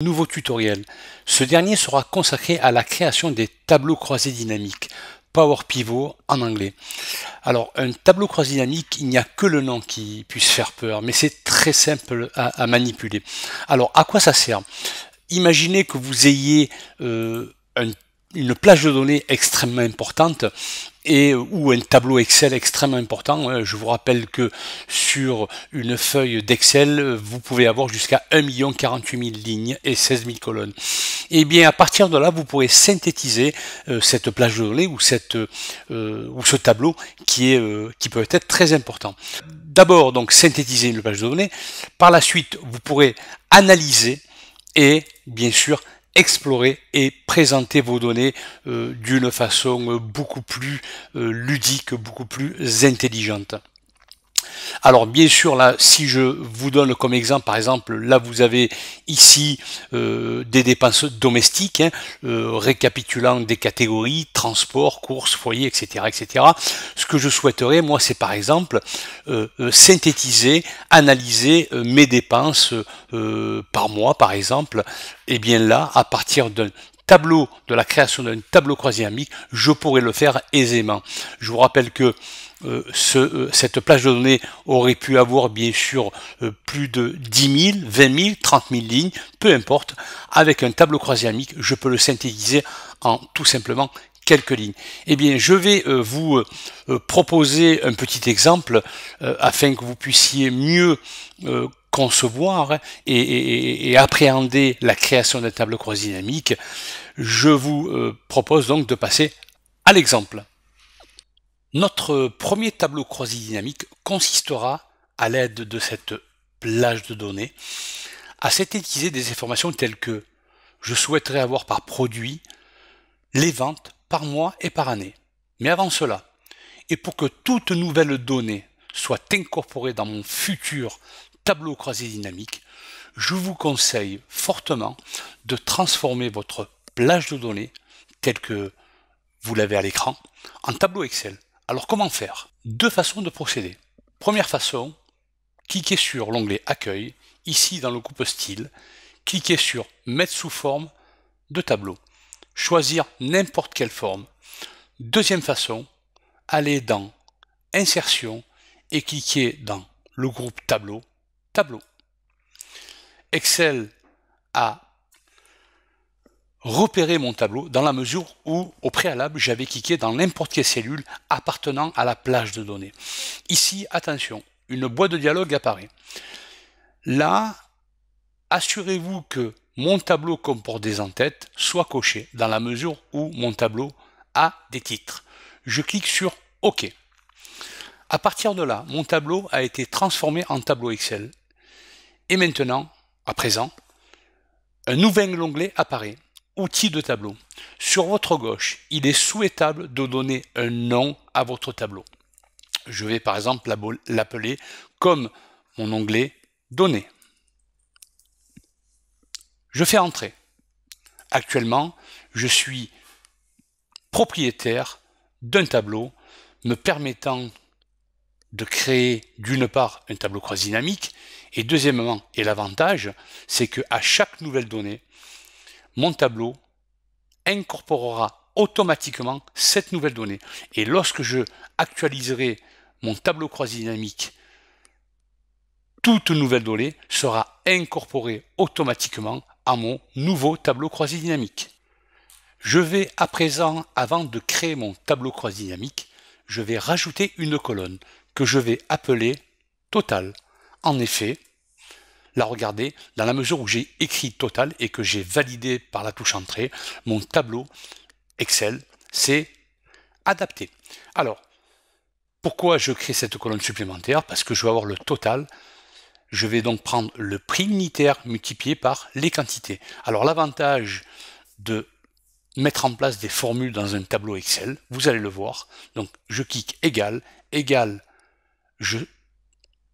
Nouveau tutoriel. Ce dernier sera consacré à la création des tableaux croisés dynamiques, Power Pivot en anglais. Alors, un tableau croisé dynamique, il n'y a que le nom qui puisse faire peur, mais c'est très simple à, manipuler. Alors, à quoi ça sert Imaginez que vous ayez euh, une plage de données extrêmement importante ou un tableau Excel extrêmement important. Hein. Je vous rappelle que sur une feuille d'Excel, vous pouvez avoir jusqu'à 1 48 000 lignes et 16 000 colonnes. Et eh bien à partir de là, vous pourrez synthétiser euh, cette plage de données ou, euh, ce tableau qui, est, euh, qui peut être très important. D'abord, donc synthétiser une plage de données. Par la suite, vous pourrez analyser et bien sûr explorer et présenter vos données euh, d'une façon euh, beaucoup plus euh, ludique, beaucoup plus intelligente. Alors bien sûr, là, si je vous donne comme exemple, par exemple, là vous avez ici euh, des dépenses domestiques, hein, euh, récapitulant des catégories, transport, courses, foyer, etc., etc. Ce que je souhaiterais, moi, c'est par exemple euh, synthétiser, analyser mes dépenses par mois, par exemple. Et eh bien là, à partir d'un tableau, de la création d'un tableau croisé je pourrais le faire aisément. Je vous rappelle que euh, euh, cette plage de données aurait pu avoir bien sûr euh, plus de 10 000, 20 000, 30 000 lignes, peu importe. Avec un tableau croisé amique, je peux le synthétiser en tout simplement quelques lignes. Eh bien, je vais vous proposer un petit exemple afin que vous puissiez mieux concevoir et, appréhender la création d'un tableau croisé dynamique. Je vous propose donc de passer à l'exemple. Notre premier tableau croisé dynamique consistera, à l'aide de cette plage de données, à synthétiser des informations telles que je souhaiterais avoir par produit les ventes par mois et par année. Mais avant cela, et pour que toute nouvelle donnée soit incorporée dans mon futur tableau croisé dynamique, je vous conseille fortement de transformer votre plage de données telle que vous l'avez à l'écran en tableau Excel. Alors comment faire Deux façons de procéder. Première façon, cliquez sur l'onglet Accueil, ici dans le groupe Style, cliquez sur Mettre sous forme de tableau. Choisir n'importe quelle forme. Deuxième façon, allez dans Insertion et cliquez dans le groupe Tableau, Tableau. Excel a repérer mon tableau dans la mesure où, au préalable, j'avais cliqué dans n'importe quelle cellule appartenant à la plage de données. Ici, attention, une boîte de dialogue apparaît. Là, assurez-vous que mon tableau comporte des entêtes soit coché dans la mesure où mon tableau a des titres. Je clique sur OK. À partir de là, mon tableau a été transformé en tableau Excel. Et maintenant, à présent, un nouvel onglet apparaît Outils de tableau. Sur votre gauche, il est souhaitable de donner un nom à votre tableau. Je vais par exemple l'appeler comme mon onglet Données. Je fais Entrer. Actuellement, je suis propriétaire d'un tableau me permettant de créer d'une part un tableau croisé dynamique et deuxièmement, et l'avantage, c'est qu'à chaque nouvelle donnée, mon tableau incorporera automatiquement cette nouvelle donnée. Et lorsque je actualiserai mon tableau croisé dynamique, toute nouvelle donnée sera incorporée automatiquement à mon nouveau tableau croisé dynamique. Je vais à présent, avant de créer mon tableau croisé dynamique, je vais rajouter une colonne que je vais appeler Total. En effet, la regarder dans la mesure où j'ai écrit Total et que j'ai validé par la touche Entrée mon tableau Excel. s'est adapté. Alors, pourquoi je crée cette colonne supplémentaire Parce que je vais avoir le total. Je vais donc prendre le prix unitaire multiplié par les quantités. Alors l'avantage de mettre en place des formules dans un tableau Excel, vous allez le voir. Donc je clique égal, égal, je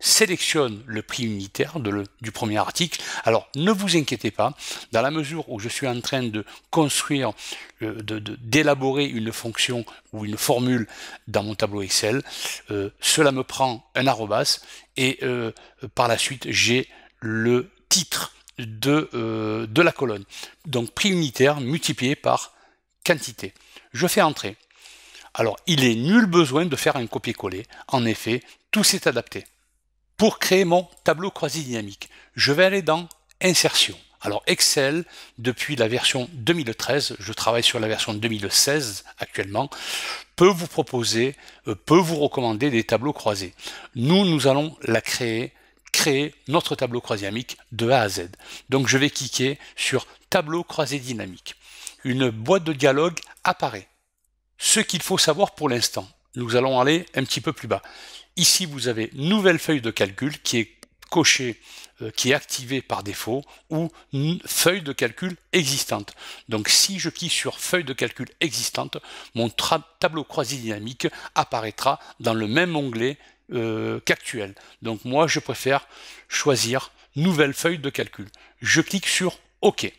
sélectionne le prix unitaire du premier article. Alors ne vous inquiétez pas, dans la mesure où je suis en train de construire, euh, d'élaborer une fonction ou une formule dans mon tableau Excel, euh, cela me prend un arrobas et euh, par la suite j'ai le titre de, de la colonne. Donc prix unitaire multiplié par quantité. Je fais entrer. Alors il est nul besoin de faire un copier-coller, en effet, tout s'est adapté. Pour créer mon tableau croisé dynamique, je vais aller dans Insertion. Alors Excel, depuis la version 2013, je travaille sur la version 2016 actuellement, peut vous proposer, euh, peut vous recommander des tableaux croisés. Nous, nous allons la créer, créer notre tableau croisé dynamique de A à Z. Donc je vais cliquer sur Tableau croisé dynamique. Une boîte de dialogue apparaît. Ce qu'il faut savoir pour l'instant, nous allons aller un petit peu plus bas. Ici, vous avez nouvelle feuille de calcul qui est cochée, euh, qui est activée par défaut, ou feuille de calcul existante. Donc si je clique sur feuille de calcul existante, mon tableau croisé dynamique apparaîtra dans le même onglet euh, qu'actuel. Donc moi, je préfère choisir nouvelle feuille de calcul. Je clique sur OK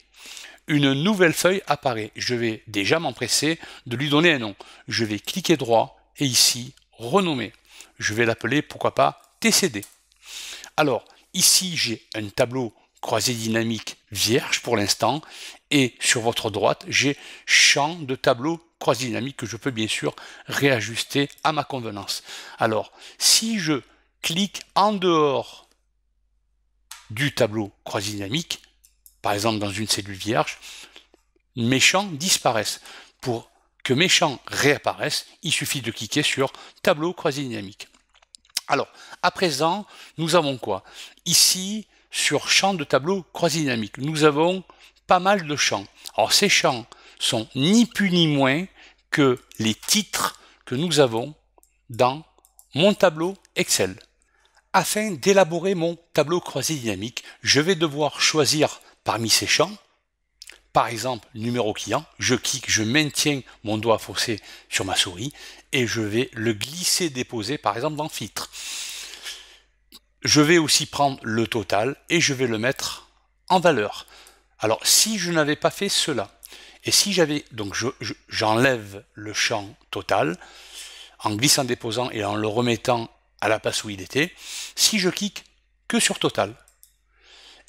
une nouvelle feuille apparaît. Je vais déjà m'empresser de lui donner un nom. Je vais cliquer droit et ici renommer. Je vais l'appeler, pourquoi pas, TCD. Alors, ici, j'ai un tableau croisé dynamique vierge pour l'instant, et sur votre droite, j'ai champ de tableau croisé dynamique que je peux bien sûr réajuster à ma convenance. Alors, si je clique en dehors du tableau croisé dynamique, par exemple dans une cellule vierge, mes champs disparaissent. Pour que mes champs réapparaissent, il suffit de cliquer sur tableau croisé dynamique. Alors, à présent, nous avons quoi Ici, sur champ de tableau croisé dynamique, nous avons pas mal de champs. Alors, ces champs sont ni plus ni moins que les titres que nous avons dans mon tableau Excel. Afin d'élaborer mon tableau croisé dynamique, je vais devoir choisir parmi ces champs par exemple, numéro client, je clique, je maintiens mon doigt faussé sur ma souris et je vais le glisser, déposer, par exemple, dans filtre. Je vais aussi prendre le total et je vais le mettre en valeur. Alors, si je n'avais pas fait cela, et si j'avais, donc j'enlève le champ total, en glissant, déposant et en le remettant à la place où il était, si je clique que sur total,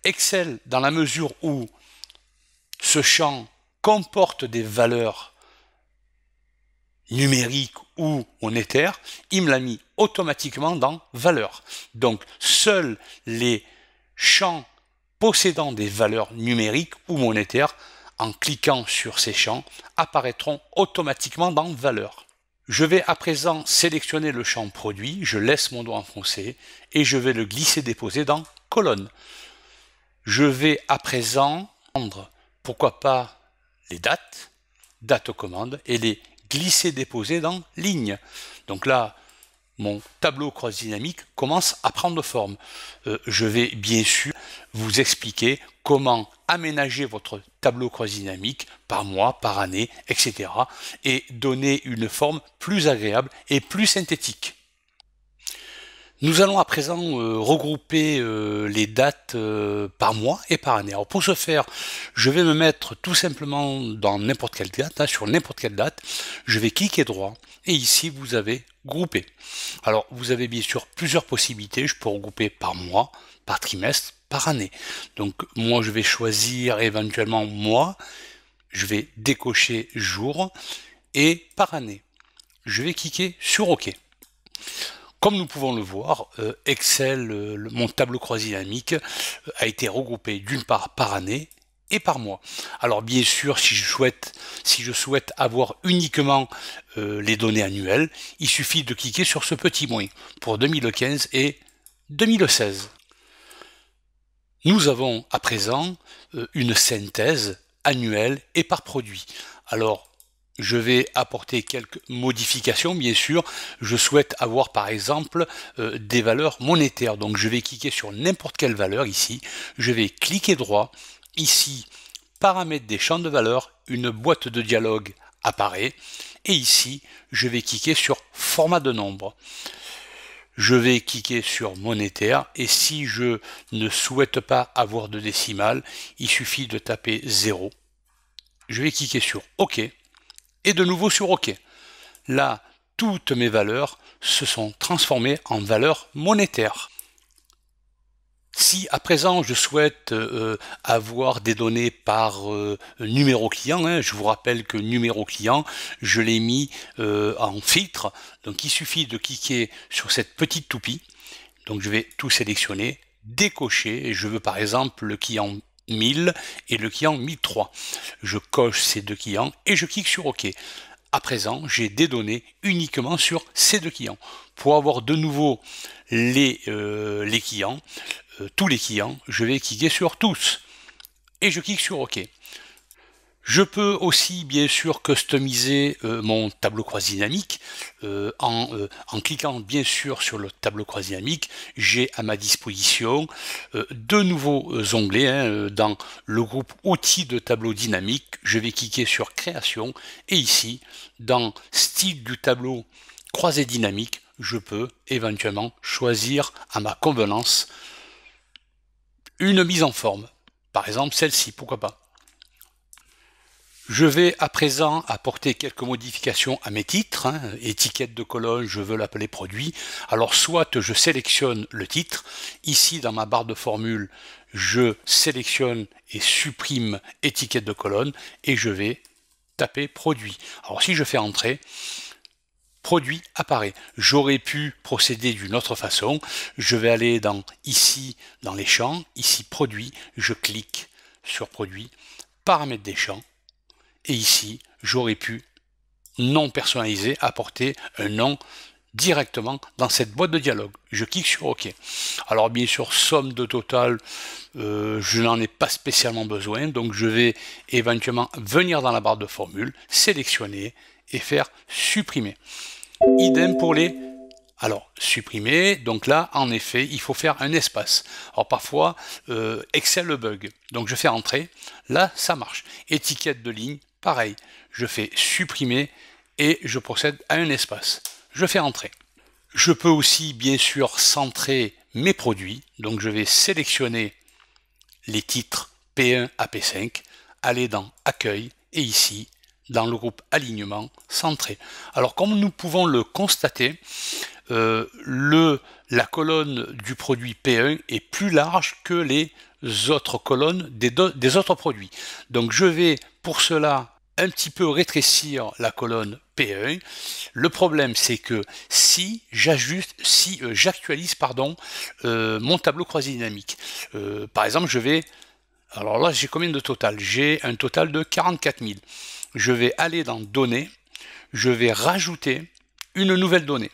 Excel, dans la mesure où ce champ comporte des valeurs numériques ou monétaires, il me l'a mis automatiquement dans valeurs. Donc seuls les champs possédant des valeurs numériques ou monétaires, en cliquant sur ces champs, apparaîtront automatiquement dans valeurs. Je vais à présent sélectionner le champ produit, je laisse mon doigt enfoncé et je vais le glisser déposer dans colonne. Je vais à présent prendre pourquoi pas les dates, dates aux commandes, et les glisser-déposer dans ligne. Donc là, mon tableau croisé dynamique commence à prendre forme. Euh, je vais bien sûr vous expliquer comment aménager votre tableau croisé dynamique par mois, par année, etc. et donner une forme plus agréable et plus synthétique. Nous allons à présent euh, regrouper euh, les dates euh, par mois et par année. Alors pour ce faire, je vais me mettre tout simplement dans n'importe quelle date, hein, sur n'importe quelle date, je vais cliquer droit et ici vous avez groupé. Alors vous avez bien sûr plusieurs possibilités, je peux regrouper par mois, par trimestre, par année. Donc moi je vais choisir éventuellement mois, je vais décocher jour et par année. Je vais cliquer sur OK. Comme nous pouvons le voir, euh, Excel, euh, mon tableau croisé dynamique, euh, a été regroupé d'une part par année et par mois. Alors bien sûr, si je souhaite, avoir uniquement les données annuelles, il suffit de cliquer sur ce petit moins pour 2015 et 2016. Nous avons à présent une synthèse annuelle et par produit. Alors je vais apporter quelques modifications, bien sûr. Je souhaite avoir, par exemple, euh, des valeurs monétaires. Donc, je vais cliquer sur n'importe quelle valeur ici. Je vais cliquer droit. Ici, paramètres des champs de valeur. Une boîte de dialogue apparaît. Et ici, je vais cliquer sur format de nombre. Je vais cliquer sur monétaire. Et si je ne souhaite pas avoir de décimales, il suffit de taper 0. Je vais cliquer sur OK et de nouveau sur OK. Là, toutes mes valeurs se sont transformées en valeurs monétaires. Si à présent je souhaite euh, avoir des données par euh, numéro client, hein, je vous rappelle que numéro client, je l'ai mis euh, en filtre. Donc il suffit de cliquer sur cette petite toupie. Donc je vais tout sélectionner, décocher. Et je veux par exemple le client 1000 et le client 1003. Je coche ces deux clients et je clique sur OK. À présent, j'ai des données uniquement sur ces deux clients. Pour avoir de nouveau les, euh, les clients, euh, tous les clients, je vais cliquer sur tous. Et je clique sur OK. Je peux aussi bien sûr customiser euh, mon tableau croisé dynamique. Euh, en, euh, en, cliquant bien sûr sur le tableau croisé dynamique, j'ai à ma disposition deux nouveaux onglets. Hein, dans le groupe outils de tableau dynamique, je vais cliquer sur création et ici, dans style du tableau croisé dynamique, je peux éventuellement choisir à ma convenance une mise en forme. Par exemple celle-ci, pourquoi pas. Je vais à présent apporter quelques modifications à mes titres. Hein. étiquette de colonne, je veux l'appeler produit. Alors soit je sélectionne le titre. Ici, dans ma barre de formule, je sélectionne et supprime étiquette de colonne et je vais taper produit. Alors si je fais entrer, produit apparaît. J'aurais pu procéder d'une autre façon. Je vais aller dans ici, dans les champs, ici produit, je clique sur produit, paramètres des champs et ici, j'aurais pu, non personnalisé, apporter un nom directement dans cette boîte de dialogue. Je clique sur OK. Alors bien sûr, somme de total, euh, je n'en ai pas spécialement besoin, donc je vais éventuellement venir dans la barre de formule, sélectionner et faire supprimer. Idem pour les... Alors, supprimer, donc là, en effet, il faut faire un espace. Alors parfois, euh, Excel le bug. Donc je fais entrer, là, ça marche. Étiquette de ligne, Pareil, je fais supprimer et je procède à un espace. Je fais entrer. Je peux aussi bien sûr centrer mes produits. Donc je vais sélectionner les titres P1 à P5, aller dans Accueil et ici dans le groupe Alignement, Centrer ». Alors comme nous pouvons le constater, euh, la colonne du produit P1 est plus large que les autres colonnes des autres produits. Donc je vais pour cela un petit peu rétrécir la colonne P1. E le problème, c'est que si j'ajuste, si euh, j'actualise, pardon, euh, mon tableau croisé dynamique, euh, par exemple, je vais, alors là, j'ai combien de total J'ai un total de 44 000. Je vais aller dans Données, je vais rajouter une nouvelle donnée.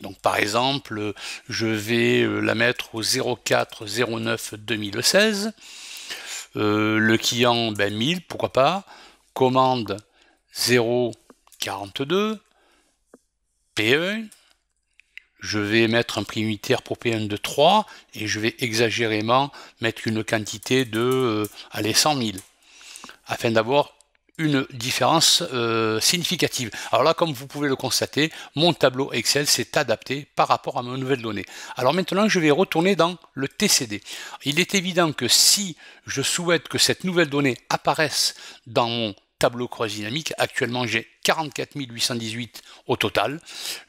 Donc par exemple, je vais la mettre au 04 09 2016. le client, ben 1000, pourquoi pas commande 042 P1, je vais mettre un prix unitaire pour P1 de 3 et je vais exagérément mettre une quantité de euh, allez, 100 000 afin d'avoir une différence euh, significative. Alors là, comme vous pouvez le constater, mon tableau Excel s'est adapté par rapport à ma nouvelles données Alors maintenant, je vais retourner dans le TCD. Il est évident que si je souhaite que cette nouvelle donnée apparaisse dans mon tableau croisé dynamique, actuellement j'ai 44 818 au total,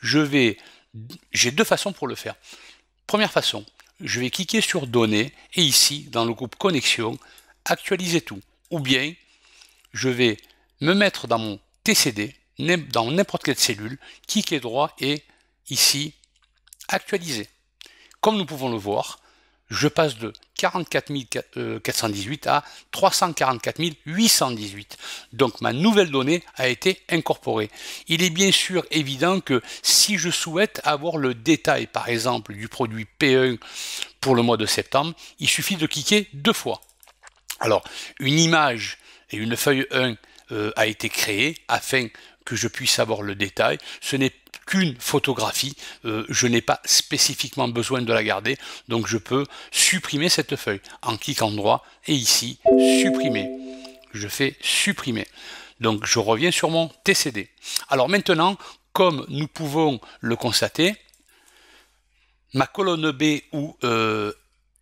je vais, j'ai deux façons pour le faire. Première façon, je vais cliquer sur Données et ici, dans le groupe Connexion, Actualiser tout. Ou bien, je vais me mettre dans mon TCD, dans n'importe quelle cellule, cliquer droit et ici actualiser. Comme nous pouvons le voir, je passe de 44 418 euh, à 344 818. Donc ma nouvelle donnée a été incorporée. Il est bien sûr évident que si je souhaite avoir le détail, par exemple, du produit P1 pour le mois de septembre, il suffit de cliquer deux fois. Alors, une image et une feuille 1 euh, a été créée afin que je puisse avoir le détail. Ce n'est qu'une photographie, euh, je n'ai pas spécifiquement besoin de la garder, donc je peux supprimer cette feuille en cliquant droit et ici supprimer. Je fais supprimer. Donc je reviens sur mon TCD. Alors maintenant, comme nous pouvons le constater, ma colonne B où euh,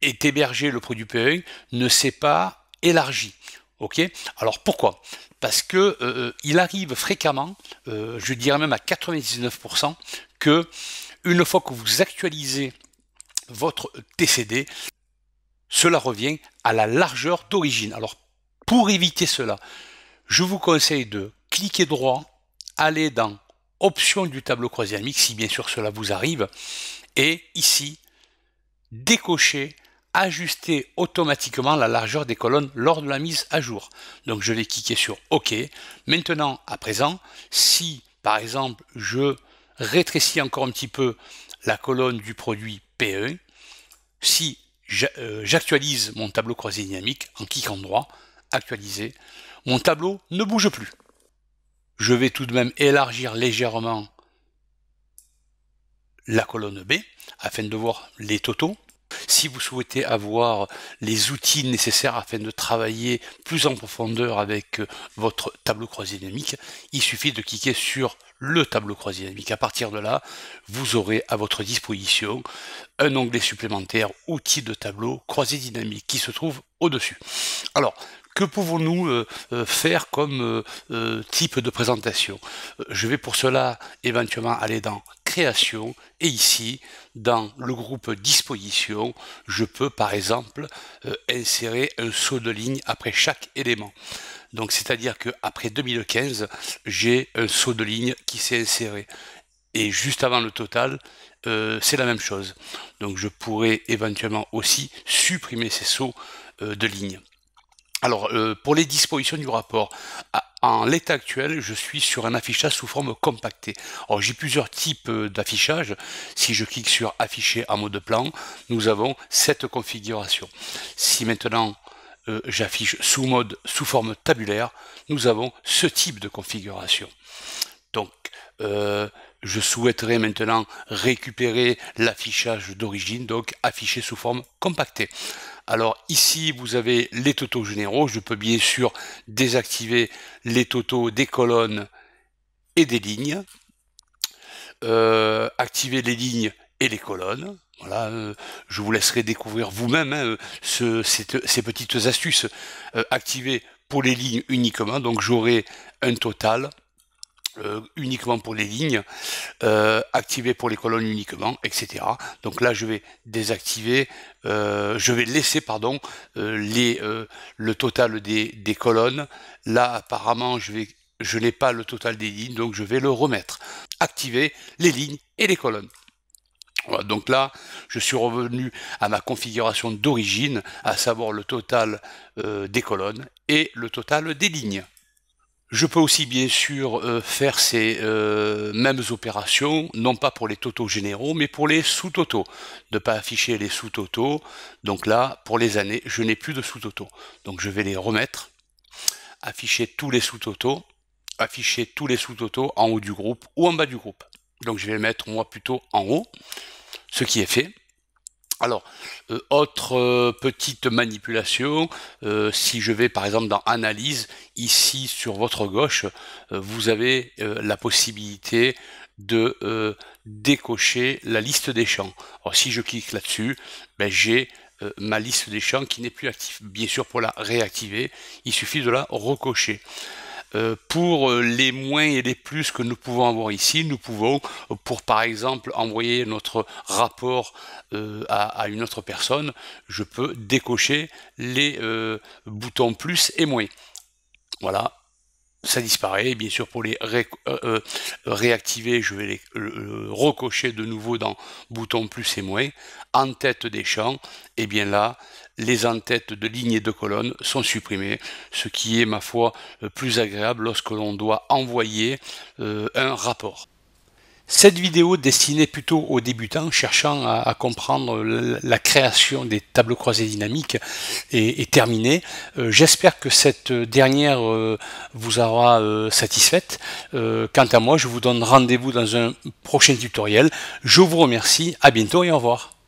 est hébergé le produit P1 ne s'est pas élargie. Ok Alors pourquoi Parce que euh, euh, il arrive fréquemment, euh, je dirais même à 99%, que une fois que vous actualisez votre TCD, cela revient à la largeur d'origine. Alors pour éviter cela, je vous conseille de cliquer droit, aller dans Options du tableau croisé mix » si bien sûr cela vous arrive, et ici décocher ajuster automatiquement la largeur des colonnes lors de la mise à jour. Donc je vais cliquer sur OK. Maintenant, à présent, si par exemple je rétrécis encore un petit peu la colonne du produit PE, si euh, j'actualise mon tableau croisé dynamique en cliquant droit, actualiser, mon tableau ne bouge plus. Je vais tout de même élargir légèrement la colonne B afin de voir les totaux si vous souhaitez avoir les outils nécessaires afin de travailler plus en profondeur avec euh, votre tableau croisé dynamique, il suffit de cliquer sur le tableau croisé dynamique. À partir de là, vous aurez à votre disposition un onglet supplémentaire outils de tableau croisé dynamique qui se trouve au-dessus. Alors, que pouvons-nous euh, euh, faire comme euh, type de présentation Je vais pour cela éventuellement aller dans création et ici dans le groupe disposition je peux par exemple insérer un saut de ligne après chaque élément donc c'est à dire que après 2015 j'ai un saut de ligne qui s'est inséré et juste avant le total c'est la même chose donc je pourrais éventuellement aussi supprimer ces sauts de ligne alors, euh, pour les dispositions du rapport, en l'état actuel, je suis sur un affichage sous forme compactée. Alors, j'ai plusieurs types euh, d'affichage. Si je clique sur afficher en mode plan, nous avons cette configuration. Si maintenant euh, j'affiche sous mode sous forme tabulaire, nous avons ce type de configuration. Donc, euh, je souhaiterais maintenant récupérer l'affichage d'origine, donc affiché sous forme compactée. Alors ici, vous avez les totaux généraux. Je peux bien sûr désactiver les totaux des colonnes et des lignes. Euh, activer les lignes et les colonnes. Voilà, euh, je vous laisserai découvrir vous-même hein, ce, ces petites astuces. activer pour les lignes uniquement, donc j'aurai un total euh, uniquement pour les lignes, euh, activer pour les colonnes uniquement, etc. Donc là, je vais désactiver, euh, je vais laisser pardon les, le total des, des, colonnes. Là, apparemment, je, vais, je n'ai pas le total des lignes, donc je vais le remettre. Activer les lignes et les colonnes. donc là, je suis revenu à ma configuration d'origine, à savoir le total des colonnes et le total des lignes. Je peux aussi bien sûr euh, faire ces euh, mêmes opérations, non pas pour les totaux généraux, mais pour les sous-totaux. Ne pas afficher les sous-totaux. Donc là, pour les années, je n'ai plus de sous-totaux. Donc je vais les remettre, afficher tous les sous-totaux, afficher tous les sous-totaux en haut du groupe ou en bas du groupe. Donc je vais le mettre moi plutôt en haut, ce qui est fait. Alors, euh, autre euh, petite manipulation, euh, si je vais par exemple dans Analyse, ici sur votre gauche, vous avez la possibilité de décocher la liste des champs. Alors si je clique là-dessus, ben, j'ai ma liste des champs qui n'est plus active. Bien sûr, pour la réactiver, il suffit de la recocher. Euh, pour euh, les moins et les plus que nous pouvons avoir ici, nous pouvons, euh, pour par exemple envoyer notre rapport à, une autre personne, je peux décocher les boutons plus et moins. Voilà, ça disparaît. Et bien sûr, pour les euh, euh, réactiver, je vais les recocher de nouveau dans bouton plus et moins. En tête des champs, et eh bien là, les en-têtes de lignes et de colonnes sont supprimées, ce qui est, ma foi, euh, plus agréable lorsque l'on doit envoyer un rapport. Cette vidéo destinée plutôt aux débutants cherchant à, comprendre la création des tableaux croisés dynamiques est, terminée. Euh, j'espère que cette dernière euh, vous aura euh, satisfaite. quant à moi, je vous donne rendez-vous dans un prochain tutoriel. Je vous remercie, à bientôt et au revoir.